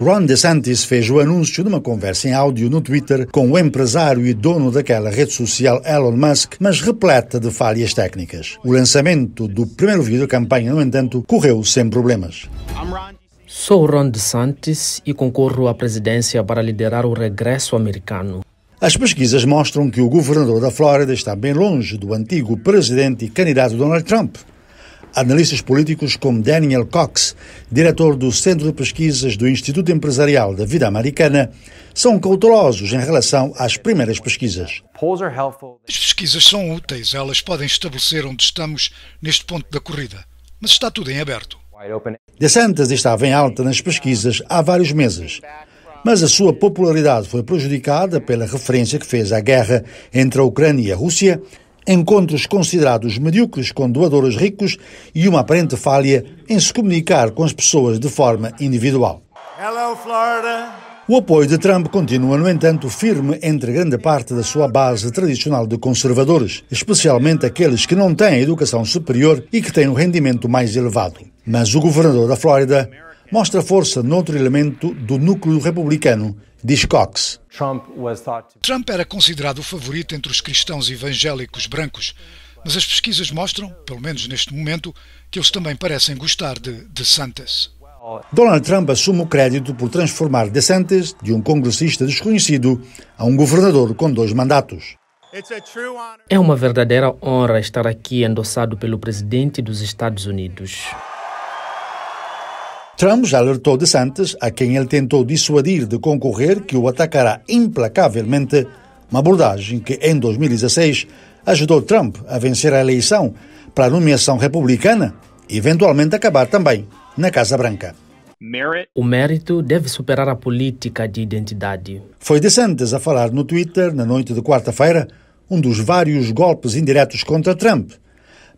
Ron DeSantis fez o anúncio de uma conversa em áudio no Twitter com o empresário e dono daquela rede social Elon Musk, mas repleta de falhas técnicas. O lançamento do primeiro vídeo da campanha, no entanto, correu sem problemas. Sou Ron DeSantis e concorro à presidência para liderar o regresso americano. As pesquisas mostram que o governador da Flórida está bem longe do antigo presidente e candidato Donald Trump analistas políticos como Daniel Cox, diretor do Centro de Pesquisas do Instituto Empresarial da Vida Americana, são cautelosos em relação às primeiras pesquisas. As pesquisas são úteis, elas podem estabelecer onde estamos neste ponto da corrida, mas está tudo em aberto. De Santas estava em alta nas pesquisas há vários meses, mas a sua popularidade foi prejudicada pela referência que fez à guerra entre a Ucrânia e a Rússia encontros considerados medíocres com doadores ricos e uma aparente falha em se comunicar com as pessoas de forma individual. Hello, Florida. O apoio de Trump continua, no entanto, firme entre grande parte da sua base tradicional de conservadores, especialmente aqueles que não têm educação superior e que têm o um rendimento mais elevado. Mas o governador da Flórida mostra força noutro elemento do núcleo republicano, diz Cox. Trump era considerado o favorito entre os cristãos evangélicos brancos, mas as pesquisas mostram, pelo menos neste momento, que eles também parecem gostar de DeSantis. Donald Trump assume o crédito por transformar DeSantis de um congressista desconhecido a um governador com dois mandatos. É uma verdadeira honra estar aqui endossado pelo presidente dos Estados Unidos. Trump já alertou de Santos a quem ele tentou dissuadir de concorrer, que o atacará implacavelmente, uma abordagem que, em 2016, ajudou Trump a vencer a eleição para a nomeação republicana e, eventualmente, acabar também na Casa Branca. O mérito deve superar a política de identidade. Foi de Santos a falar no Twitter, na noite de quarta-feira, um dos vários golpes indiretos contra Trump –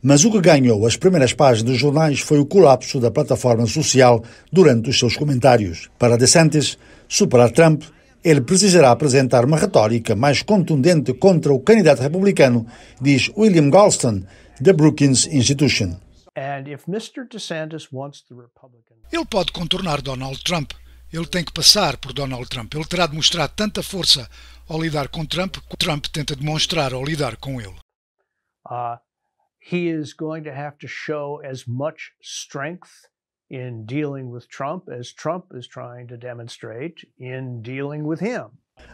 mas o que ganhou as primeiras páginas dos jornais foi o colapso da plataforma social durante os seus comentários. Para DeSantis, superar Trump, ele precisará apresentar uma retórica mais contundente contra o candidato republicano, diz William Galston, da Brookings Institution. Ele pode contornar Donald Trump. Ele tem que passar por Donald Trump. Ele terá de mostrar tanta força ao lidar com Trump que Trump tenta demonstrar ao lidar com ele. Uh, he is going to have to show as much strength in dealing with Trump as Trump is trying to demonstrate in dealing with him.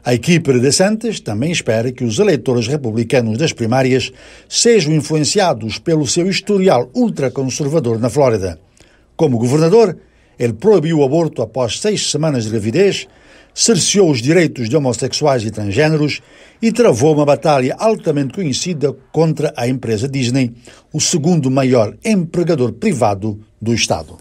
A equipe de Santos também espera que os eleitores republicanos das primárias sejam influenciados pelo seu historial ultraconservador na Flórida. Como governador, ele proibiu o aborto após seis semanas de gravidez cerceou os direitos de homossexuais e transgêneros e travou uma batalha altamente conhecida contra a empresa Disney, o segundo maior empregador privado do Estado.